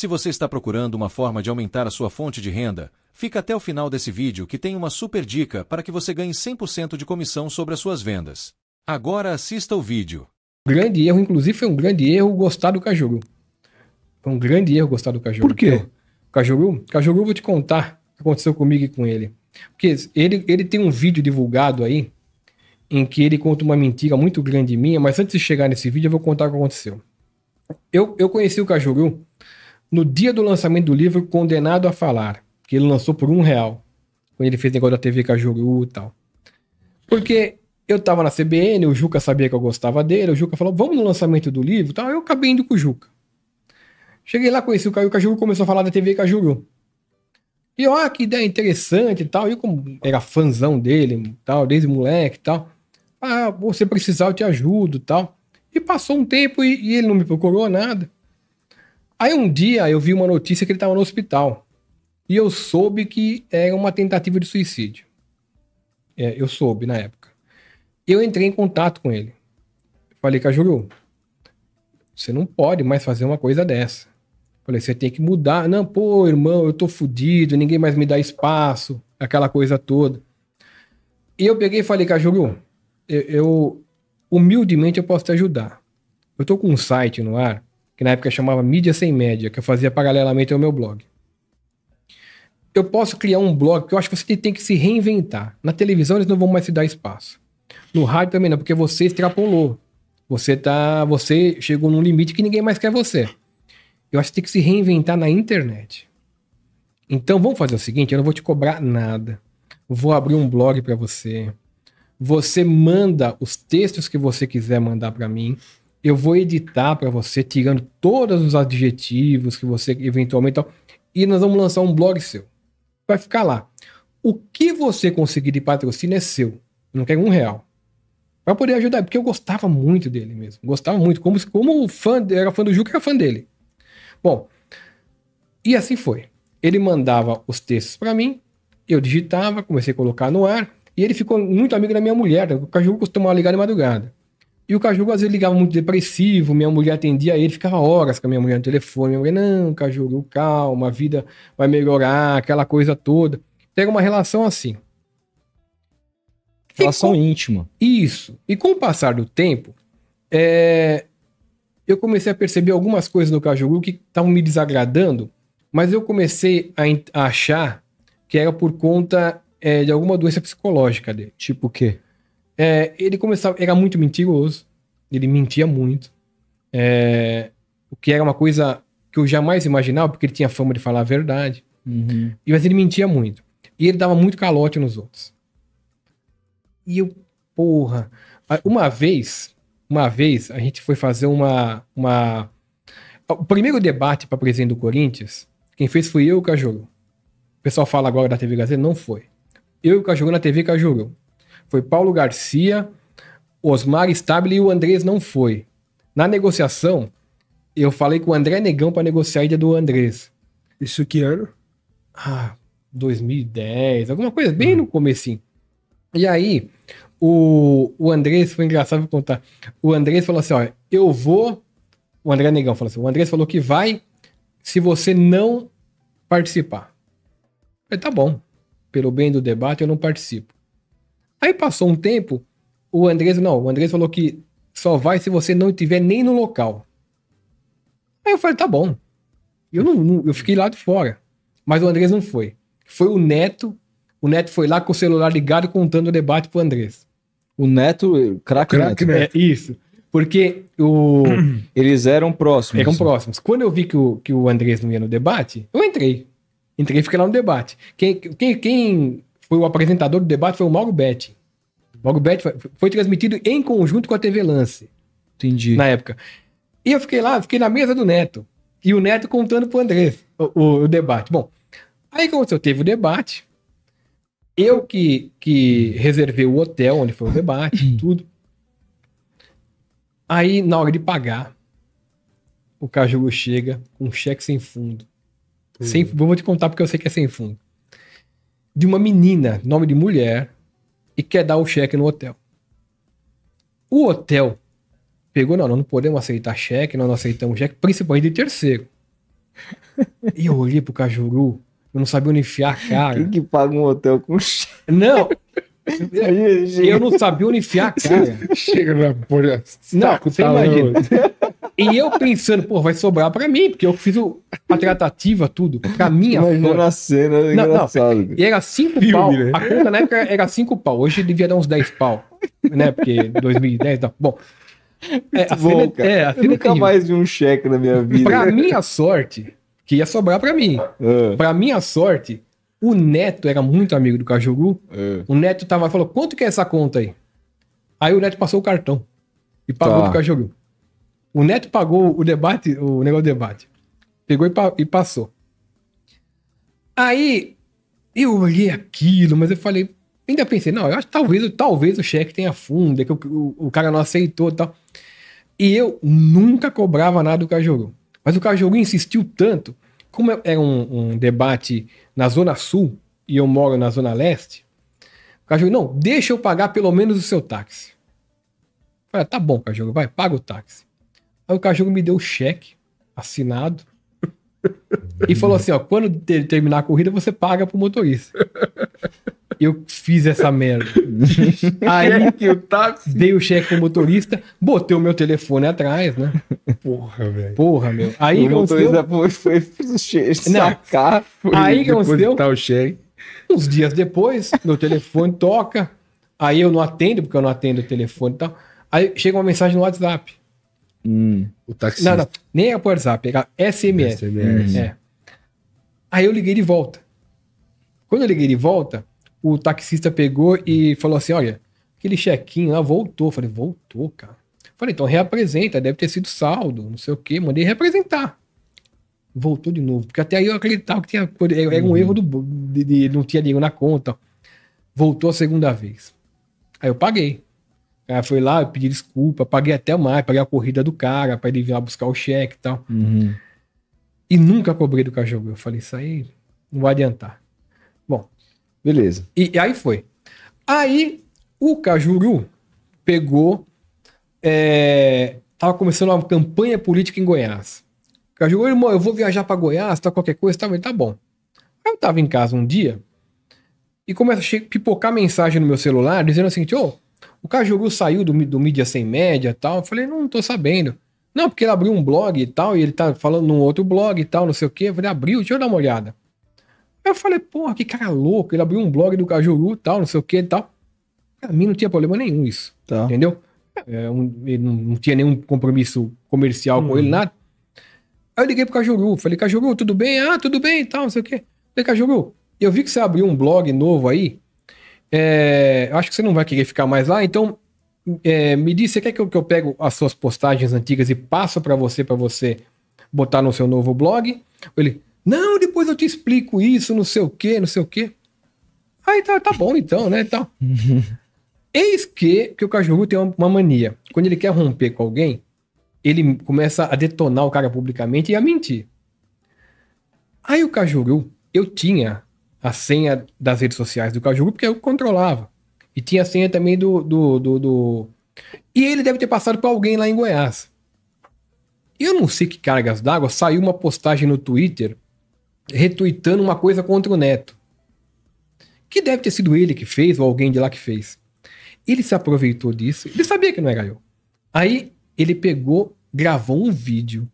Se você está procurando uma forma de aumentar a sua fonte de renda, fica até o final desse vídeo que tem uma super dica para que você ganhe 100% de comissão sobre as suas vendas. Agora assista o vídeo. Grande erro, inclusive foi um grande erro gostar do Cajuru. Foi um grande erro gostar do Cajuru. Por quê? Então, Cajuru, Cajuru, vou te contar o que aconteceu comigo e com ele. Porque ele, ele tem um vídeo divulgado aí em que ele conta uma mentira muito grande minha, mas antes de chegar nesse vídeo eu vou contar o que aconteceu. Eu, eu conheci o Cajuru no dia do lançamento do livro Condenado a Falar, que ele lançou por um real, quando ele fez negócio da TV Cajuru e tal. Porque eu tava na CBN, o Juca sabia que eu gostava dele, o Juca falou, vamos no lançamento do livro tal, eu acabei indo com o Juca. Cheguei lá, conheci o Caio Cajuru, começou a falar da TV Cajuru. E ó, que ideia interessante e tal, eu como era fãzão dele tal, desde moleque e tal, ah, você precisar eu te ajudo tal. E passou um tempo e, e ele não me procurou nada. Aí um dia eu vi uma notícia que ele estava no hospital. E eu soube que era é uma tentativa de suicídio. É, eu soube na época. Eu entrei em contato com ele. Falei, Cajuru, você não pode mais fazer uma coisa dessa. Falei, você tem que mudar. Não, pô, irmão, eu tô fudido, ninguém mais me dá espaço, aquela coisa toda. E eu peguei e falei, Cajuru, eu, eu humildemente eu posso te ajudar. Eu tô com um site no ar que na época chamava Mídia Sem Média, que eu fazia paralelamente ao meu blog. Eu posso criar um blog, que eu acho que você tem que se reinventar. Na televisão eles não vão mais se dar espaço. No rádio também não, porque você extrapolou. Você tá, você chegou num limite que ninguém mais quer você. Eu acho que tem que se reinventar na internet. Então vamos fazer o seguinte, eu não vou te cobrar nada. Vou abrir um blog para você. Você manda os textos que você quiser mandar para mim eu vou editar para você, tirando todos os adjetivos que você eventualmente. E nós vamos lançar um blog seu. Vai ficar lá. O que você conseguir de patrocínio é seu. Eu não quero um real. Para poder ajudar, porque eu gostava muito dele mesmo. Gostava muito. Como, como fã, era fã do Juca, era fã dele. Bom, e assim foi. Ele mandava os textos para mim, eu digitava, comecei a colocar no ar, e ele ficou muito amigo da minha mulher. O Caju costumava ligar de madrugada. E o Caju, às vezes, ligava muito depressivo, minha mulher atendia ele, ficava horas com a minha mulher no telefone. Minha mulher, não, Caju, calma, a vida vai melhorar, aquela coisa toda. Pega uma relação assim. Relação com... íntima. Isso. E com o passar do tempo, é... eu comecei a perceber algumas coisas no Cajuru que estavam me desagradando, mas eu comecei a, a achar que era por conta é, de alguma doença psicológica dele. Tipo o quê? É, ele começava, era muito mentiroso, ele mentia muito, é, o que era uma coisa que eu jamais imaginava, porque ele tinha fama de falar a verdade, uhum. e, mas ele mentia muito. E ele dava muito calote nos outros. E eu, porra, uma vez, uma vez, a gente foi fazer uma. uma o primeiro debate para presidente do Corinthians, quem fez foi eu e o Cajuru. O pessoal fala agora da TV Gazeta, não foi. Eu e o Cajuru na TV Cajuru foi Paulo Garcia, Osmar Stable e o Andrés não foi. Na negociação, eu falei com o André Negão para negociar a ida do Andrés. Isso que ano? Ah, 2010, alguma coisa bem no comecinho. E aí, o, o Andrés, foi engraçado contar, o Andrés falou assim, olha, eu vou, o André Negão falou assim, o Andrés falou que vai se você não participar. Eu falei, tá bom, pelo bem do debate eu não participo. Aí passou um tempo, o Andrés, não, o Andrés falou que só vai se você não estiver nem no local. Aí eu falei, tá bom. Eu não, não eu fiquei lá de fora. Mas o Andrés não foi. Foi o Neto. O Neto foi lá com o celular ligado contando o debate pro Andrés. O Neto, craque Neto. Neto. É, isso. Porque o... eles eram próximos. Eram próximos. Quando eu vi que o, que o Andrés não ia no debate, eu entrei. Entrei e fiquei lá no debate. Quem, quem, quem foi o apresentador do debate, foi o Mauro Betti. Mauro Betti foi, foi transmitido em conjunto com a TV Lance. Entendi. Na época. E eu fiquei lá, fiquei na mesa do Neto. E o Neto contando pro Andrés o, o, o debate. Bom, aí aconteceu, teve o debate. Eu que, que reservei o hotel onde foi o debate, hum. tudo. Aí, na hora de pagar, o Cajuru chega com um cheque sem fundo. Sem, hum. vou te contar porque eu sei que é sem fundo de uma menina, nome de mulher, e quer dar o cheque no hotel. O hotel pegou, não, não podemos aceitar cheque, nós não aceitamos cheque, principalmente de terceiro. e eu olhei pro Cajuru, eu não sabia onde enfiar a cara. Quem que paga um hotel com cheque? Não, eu não sabia onde enfiar a cara. Chega na porra. Não, você tá imagina. E eu pensando, pô, vai sobrar pra mim, porque eu fiz o, a tratativa, tudo, pra mim. Imagina a cena, é não, engraçado. Não, e era cinco Filme, pau, né? a conta na época era cinco pau, hoje devia dar uns 10 pau, né, porque 2010, tá, bom. É, a bom, cena, É, a cena eu é nunca mais vi um cheque na minha vida. Pra minha sorte, que ia sobrar pra mim, uh. pra minha sorte, o Neto era muito amigo do Cajuru, uh. É. o Neto tava, falou, quanto que é essa conta aí? Aí o Neto passou o cartão e pagou tá. pro Cajuru. O Neto pagou o debate, o negócio do debate. Pegou e, pa e passou. Aí eu olhei aquilo, mas eu falei, ainda pensei, não, eu acho que talvez, talvez o cheque tenha fundo, é que o, o, o cara não aceitou e tal. E eu nunca cobrava nada do Cajuru. Mas o Cajuru insistiu tanto, como era é um, um, debate na Zona Sul e eu moro na Zona Leste, o Cajuru, não, deixa eu pagar pelo menos o seu táxi. Eu falei, tá bom, Cajuru, vai, paga o táxi. Aí o cachorro me deu o cheque assinado e falou assim: ó, quando ter, terminar a corrida, você paga pro motorista. Eu fiz essa merda. Aí que o táxi. dei o cheque pro motorista, botei o meu telefone atrás, né? Porra, velho. Porra, meu. Aí o motorista foi, foi, sacar. Foi aí aconteceu. O cheque. Uns dias depois, meu telefone toca. Aí eu não atendo, porque eu não atendo o telefone e tal. Aí chega uma mensagem no WhatsApp. Hum. O taxista. Não, não. Nem é por WhatsApp, é SMS. SMS. É. Aí eu liguei de volta. Quando eu liguei de volta, o taxista pegou e falou assim: olha, aquele chequinho lá voltou. Eu falei, voltou, cara. Eu falei, então reapresenta, deve ter sido saldo, não sei o quê. Mandei representar Voltou de novo. Porque até aí eu acreditava que tinha, era um uhum. erro do, de, de, não tinha dinheiro na conta. Voltou a segunda vez. Aí eu paguei. Aí foi lá, eu pedi desculpa, paguei até mais, paguei a corrida do cara para ele vir lá buscar o cheque e tal. Uhum. E nunca cobrei do Cajuru. Eu falei, isso aí não vai adiantar. Bom. Beleza. E, e aí foi. Aí o Cajuru pegou. É, tava começando uma campanha política em Goiás. O Cajuru, irmão, eu vou viajar para Goiás, tá qualquer coisa, tá, ele, tá bom. Aí eu tava em casa um dia e começa a pipocar mensagem no meu celular dizendo assim: Ô, o Cajuru saiu do, do mídia sem média tal. Eu falei, não, tô sabendo. Não, porque ele abriu um blog e tal, e ele tá falando num outro blog e tal, não sei o quê. Eu falei, abriu, deixa eu dar uma olhada. Aí eu falei, porra, que cara louco, ele abriu um blog do Cajuru e tal, não sei o quê e tal. Pra mim não tinha problema nenhum isso, tá. entendeu? É, é um, ele não, não, tinha nenhum compromisso comercial com ele, uhum. nada. Aí eu liguei pro Cajuru, falei, Cajuru, tudo bem? Ah, tudo bem e tal, não sei o quê. falei, Cajuru, eu vi que você abriu um blog novo aí, é, eu acho que você não vai querer ficar mais lá, então é, me diz, você quer que eu, que eu pego as suas postagens antigas e passo para você, para você botar no seu novo blog? Ele, não, depois eu te explico isso, não sei o que, não sei o que. Aí tá, tá bom então, né, tal. Eis que, que o Cajuru tem uma mania. Quando ele quer romper com alguém, ele começa a detonar o cara publicamente e a mentir. Aí o Cajuru, eu tinha a senha das redes sociais do Cajuru, porque eu controlava. E tinha a senha também do, do, do, do... E ele deve ter passado para alguém lá em Goiás. Eu não sei que cargas d'água, saiu uma postagem no Twitter retuitando uma coisa contra o Neto. Que deve ter sido ele que fez, ou alguém de lá que fez. Ele se aproveitou disso, ele sabia que não era eu. Aí ele pegou, gravou um vídeo.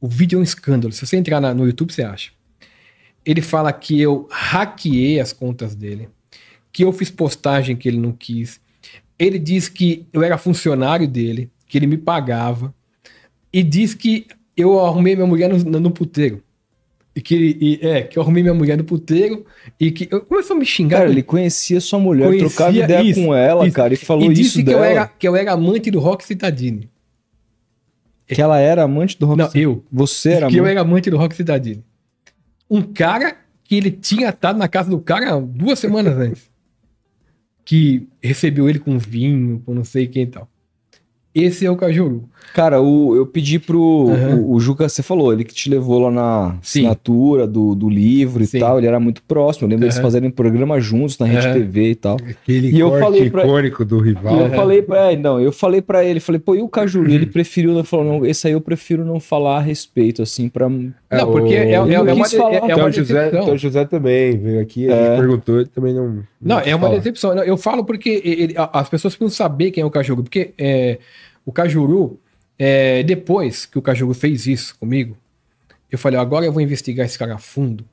O vídeo é um escândalo. Se você entrar na, no YouTube, você acha ele fala que eu hackeei as contas dele, que eu fiz postagem que ele não quis. Ele diz que eu era funcionário dele, que ele me pagava. E diz que eu arrumei minha mulher no, no puteiro. E que, e, é, que eu arrumei minha mulher no puteiro e que eu, começou a me xingar. Cara, ele conhecia sua mulher, conhecia trocava ideia isso, com ela, isso, cara, e falou e disse isso que dela. Eu era, que eu era amante do rock Citadini. Que ela era amante do rock Não, eu. Você era que amante. Que eu era amante do rock Citadini um cara que ele tinha estado na casa do cara duas semanas antes. Que recebeu ele com vinho, com não sei quem e tal. Esse é o Cajuru. Cara, o, eu pedi pro uhum. o, o, Juca, você falou, ele que te levou lá na assinatura do, do livro Sim. e tal, ele era muito próximo. Eu lembro uhum. eles fazerem programa juntos na Rede uhum. TV e tal. Aquele e eu falei pra, icônico do rival. Eu falei pra ele, é, não, eu falei para ele, falei, pô, e o Cajuru? Ele uhum. preferiu, ele falou, não, esse aí eu prefiro não falar a respeito, assim, pra. É, não, porque é, é, é, é uma, falar. é, é uma então, José, então, o José também veio aqui, ele é. perguntou, ele também não. Não, não é uma falar. decepção. Eu falo porque ele, as pessoas precisam saber quem é o Cajuru, porque. É, o Cajuru, é, depois que o Cajuru fez isso comigo, eu falei, agora eu vou investigar esse cara a fundo.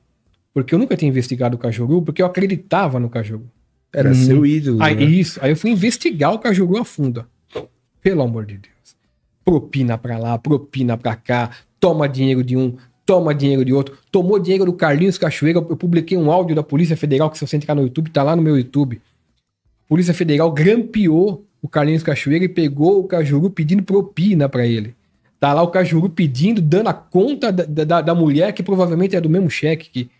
Porque eu nunca tinha investigado o Cajuru, porque eu acreditava no Cajuru. Era hum. seu ídolo. Aí, né? Isso. Aí eu fui investigar o Cajuru a fundo. Pelo amor de Deus. Propina pra lá, propina pra cá, toma dinheiro de um, toma dinheiro de outro. Tomou dinheiro do Carlinhos Cachoeira. Eu publiquei um áudio da Polícia Federal, que se você entrar no YouTube, tá lá no meu YouTube. Polícia Federal grampeou o Carlinhos Cachoeira e pegou o Cajuru pedindo propina para ele. Tá lá o Cajuru pedindo, dando a conta da, da, da mulher, que provavelmente é do mesmo cheque que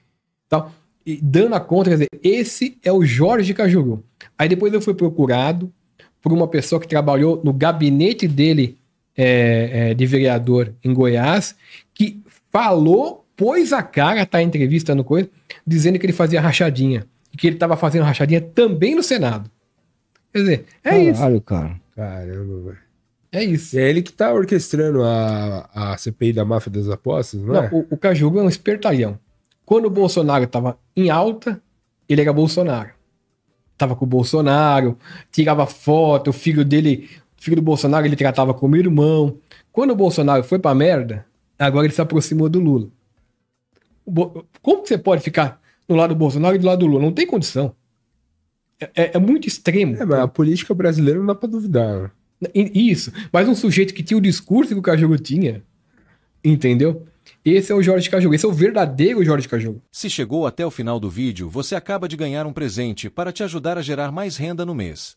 tal. E dando a conta, quer dizer, esse é o Jorge Cajuru. Aí depois eu fui procurado por uma pessoa que trabalhou no gabinete dele é, é, de vereador em Goiás, que falou, pôs a cara, tá entrevistando coisa, dizendo que ele fazia rachadinha. E que ele estava fazendo rachadinha também no Senado. Quer dizer, é Caralho, isso. Caralho, cara. Caramba, velho. É isso. É ele que tá orquestrando a, a CPI da máfia das apostas, não, não é? O, o Cajuga é um espertalhão. Quando o Bolsonaro tava em alta, ele era Bolsonaro. Tava com o Bolsonaro, tirava foto, o filho dele, o filho do Bolsonaro, ele tratava como irmão. Quando o Bolsonaro foi pra merda, agora ele se aproximou do Lula. Como que você pode ficar do lado do Bolsonaro e do lado do Lula? Não tem condição. É, é, é muito extremo. É, mas né? a política brasileira não dá pra duvidar. Isso. Mas um sujeito que tinha o discurso que o Cajuru tinha, entendeu? Esse é o Jorge Cajuru, esse é o verdadeiro Jorge Cajuru. Se chegou até o final do vídeo, você acaba de ganhar um presente para te ajudar a gerar mais renda no mês.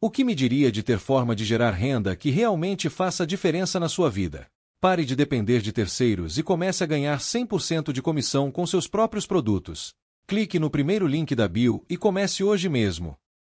O que me diria de ter forma de gerar renda que realmente faça diferença na sua vida? Pare de depender de terceiros e comece a ganhar 100% de comissão com seus próprios produtos. Clique no primeiro link da bio e comece hoje mesmo.